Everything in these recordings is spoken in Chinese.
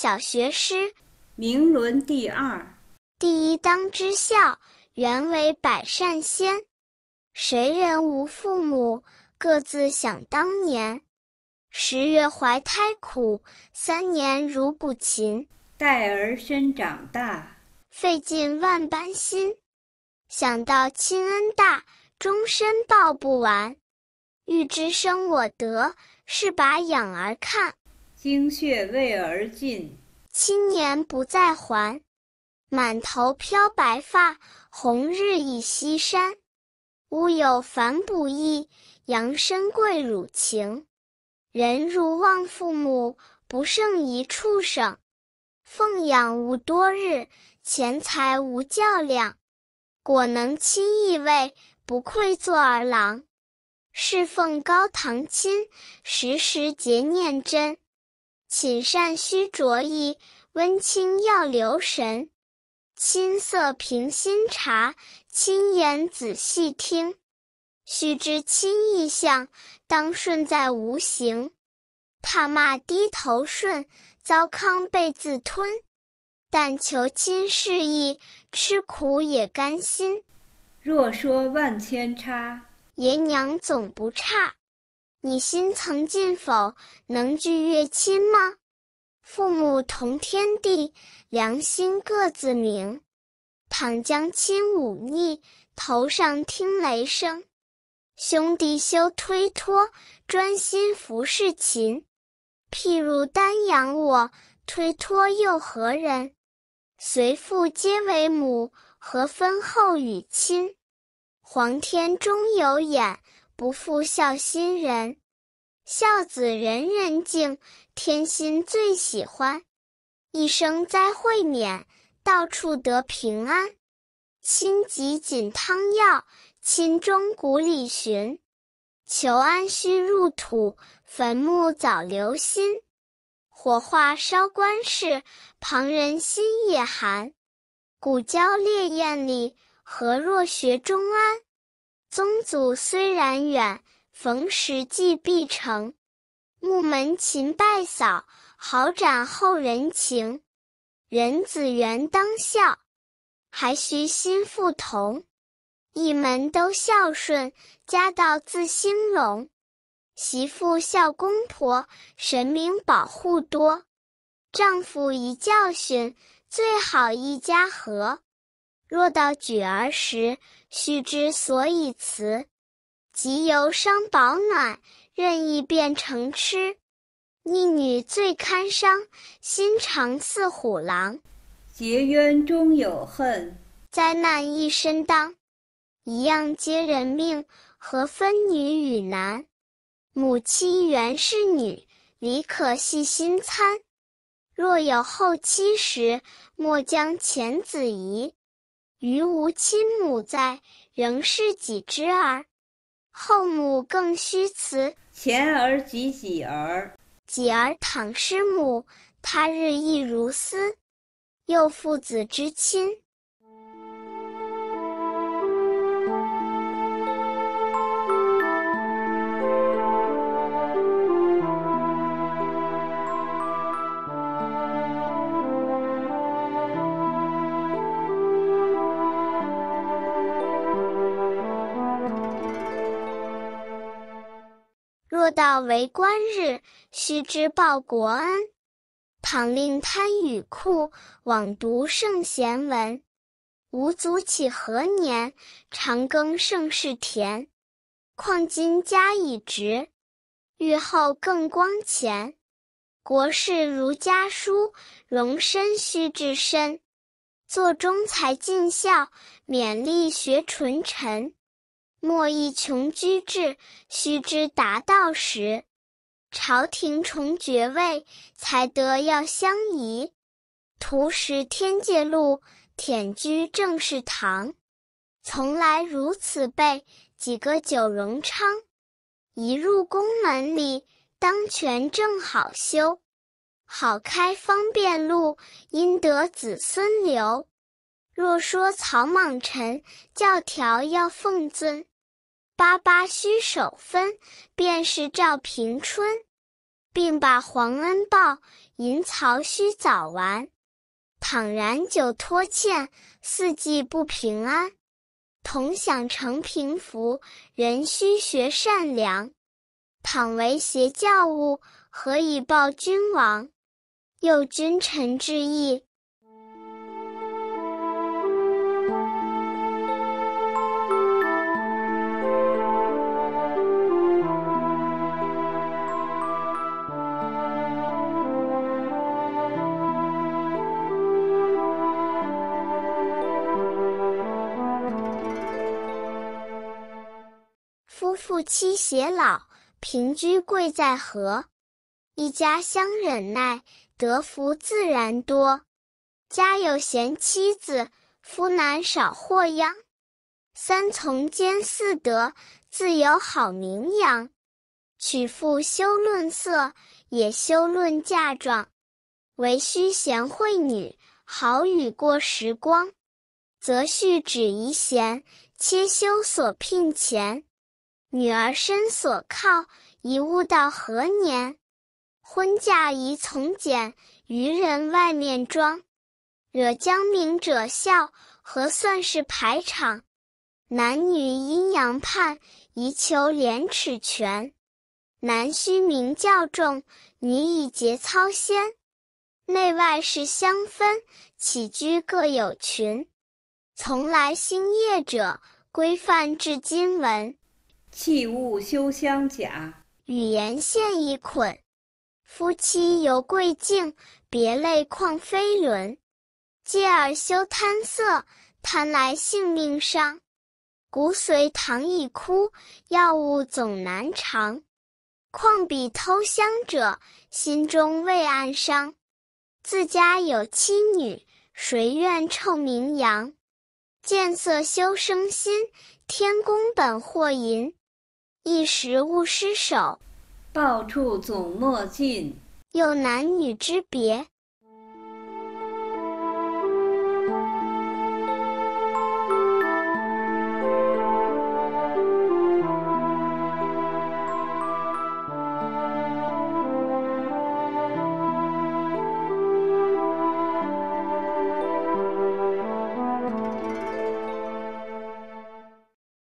小学诗，名伦第二。第一当知孝，原为百善先。谁人无父母？各自想当年。十月怀胎苦，三年如不勤。待儿身长大，费尽万般心。想到亲恩大，终身报不完。欲知生我德，是把养儿看。精血为而尽，青年不再还。满头飘白发，红日已西山。乌有反哺意，羊身跪乳情。人如望父母，不胜一畜生。奉养无多日，钱财无较量。果能亲亦畏，不愧做儿郎。侍奉高堂亲，时时节念真。寝善须着意，温清要留神。亲色平心察，亲言仔细听。须知亲意向，当顺在无形。怕骂低头顺，糟糠被自吞。但求亲事意，吃苦也甘心。若说万千差，爷娘总不差。你心曾尽否？能拒月亲吗？父母同天地，良心各自明。倘将亲忤逆，头上听雷声。兄弟休推脱，专心服侍勤。譬如丹阳我，推脱又何人？随父皆为母，何分厚与亲？皇天终有眼。不负孝心人，孝子人人敬，天心最喜欢，一生灾会免，到处得平安。亲急锦汤药，亲中骨里寻。求安须入土，坟墓早留心。火化烧官事，旁人心也寒。骨焦烈焰里，何若学中安？宗祖虽然远，逢时即必成。木门勤拜扫，好展后人情。人子原当孝，还需心腹同。一门都孝顺，家道自兴隆。媳妇孝公婆，神明保护多。丈夫一教训，最好一家和。若到举儿时，须知所以辞；即由伤保暖，任意变成痴。逆女最堪伤，心肠似虎狼。结冤终有恨，灾难一身当。一样皆人命，何分女与男？母亲原是女，理可细心参。若有后妻时，莫将前子疑。于无亲母在，仍是己之儿；后母更须慈，前儿及己儿，己儿倘失母，他日亦如斯。又父子之亲。若到为官日，须知报国恩。倘令贪与酷，枉读圣贤文。吾祖起何年？长耕盛世田。况今家已直，欲后更光前。国事如家书，荣身须至身。坐中才尽孝，勉力学纯臣。莫意穷居志，须知达道时。朝廷重爵位，才德要相宜。图识天界路，忝居正是唐。从来如此辈，几个九荣昌。一入宫门里，当权正好修。好开方便路，因得子孙留。若说草莽臣，教条要奉遵。八八须守分，便是赵平春。并把皇恩报，银曹须早完。倘然久拖欠，四季不平安。同享承平福，人须学善良。倘为邪教物，何以报君王？又君臣之意，夫妻偕老，平居贵在和；一家相忍耐，得福自然多。家有贤妻子，夫难少祸殃。三从兼四德，自有好名扬。娶妇休论色，也休论嫁妆。唯须贤惠女，好与过时光。择婿只宜贤，切修所聘钱。女儿身所靠，一物到何年？婚嫁宜从简，愚人外面装，惹江明者笑，何算是排场？男女阴阳判，宜求廉耻全。男须名教重，女以节操先。内外事相分，起居各有群。从来兴业者，规范至今文。器物修相假，语言献一捆。夫妻犹贵敬，别泪况非伦。嗟尔修贪色，贪来性命伤。骨髓唐一窟，药物总难尝。况彼偷香者，心中未暗伤。自家有妻女，谁愿臭名扬？见色修生心，天公本祸淫。一时勿失手，抱处总莫近。有男女之别。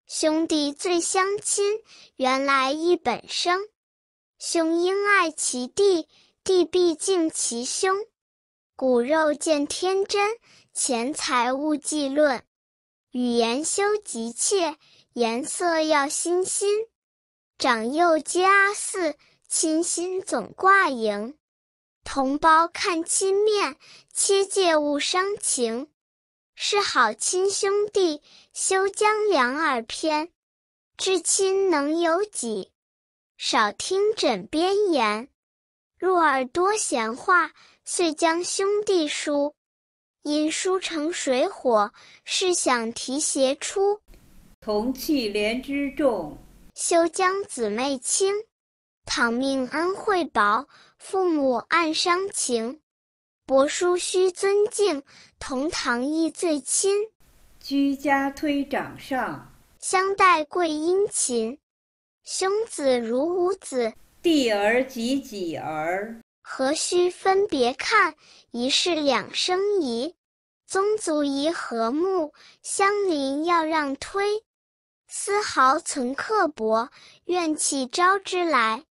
兄弟最相亲，原来一本生。兄应爱其弟，弟必敬其兄。骨肉见天真，钱财勿计论。语言修急切，颜色要新新。长幼皆阿四，亲心总挂营。同胞看亲面，切戒勿伤情。是好亲兄弟，休将两耳偏。至亲能有几？少听枕边言。入耳多闲话，遂将兄弟疏。因书成水火，是想提携出。同气连枝重，休将姊妹轻。倘命恩惠薄，父母暗伤情。伯叔须尊敬，同堂亦最亲。居家推掌上，相待贵殷勤。兄子如吾子，弟儿及己儿。何须分别看，一世两生仪。宗族宜和睦，相邻要让推。丝毫存刻薄，怨气招之来。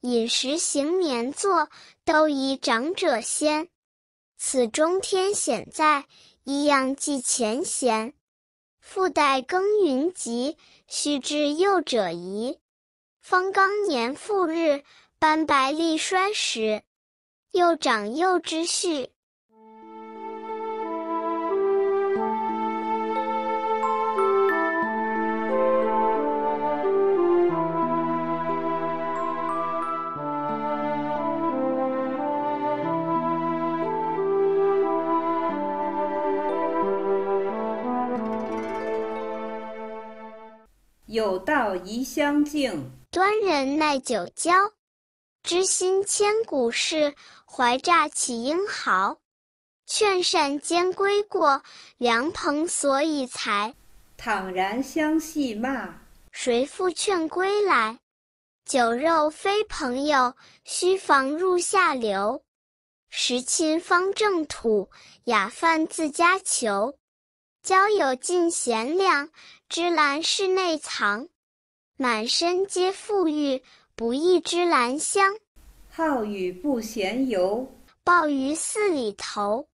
饮食行眠坐，都宜长者先。此中天险在，一样记前贤。复代耕耘籍，须知幼者宜。方刚年复日，斑白力衰时，幼长幼之序。有道宜相敬，端人耐久交。知心千古事，怀诈起英豪。劝善兼归过，良朋所以才。倘然相戏骂，谁复劝归来？酒肉非朋友，须防入下流。食亲方正土，雅饭自家求。交友尽贤良，芝兰室内藏，满身皆馥郁，不亦芝兰香。好雨不闲游，鲍鱼寺里头，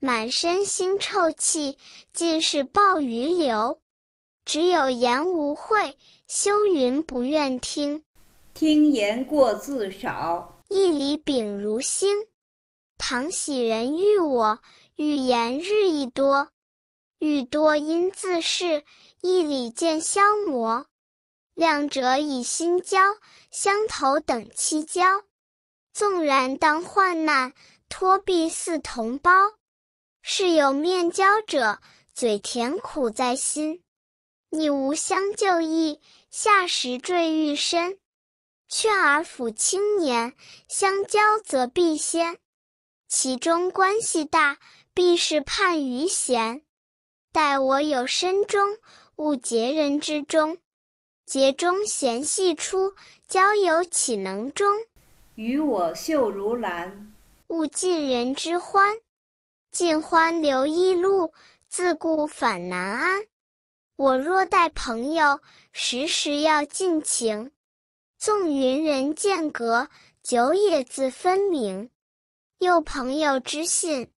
满身腥臭气，尽是鲍鱼流。只有言无讳，修云不愿听，听言过自少。一粒秉如星，唐喜人遇我，欲言日益多。欲多因自是，义理见消磨。两者以心交，相投等期交。纵然当患难，托臂似同胞。是有面交者，嘴甜苦在心；你无相救意，下时坠玉身。劝而抚青年，相交则必先。其中关系大，必是盼于贤。在我有身中，勿结人之中；结中嫌隙出，交友岂能终？与我秀如兰，勿近人之欢；尽欢留异路，自顾反难安。我若待朋友，时时要尽情；纵云人间隔，酒也自分明。又朋友之信。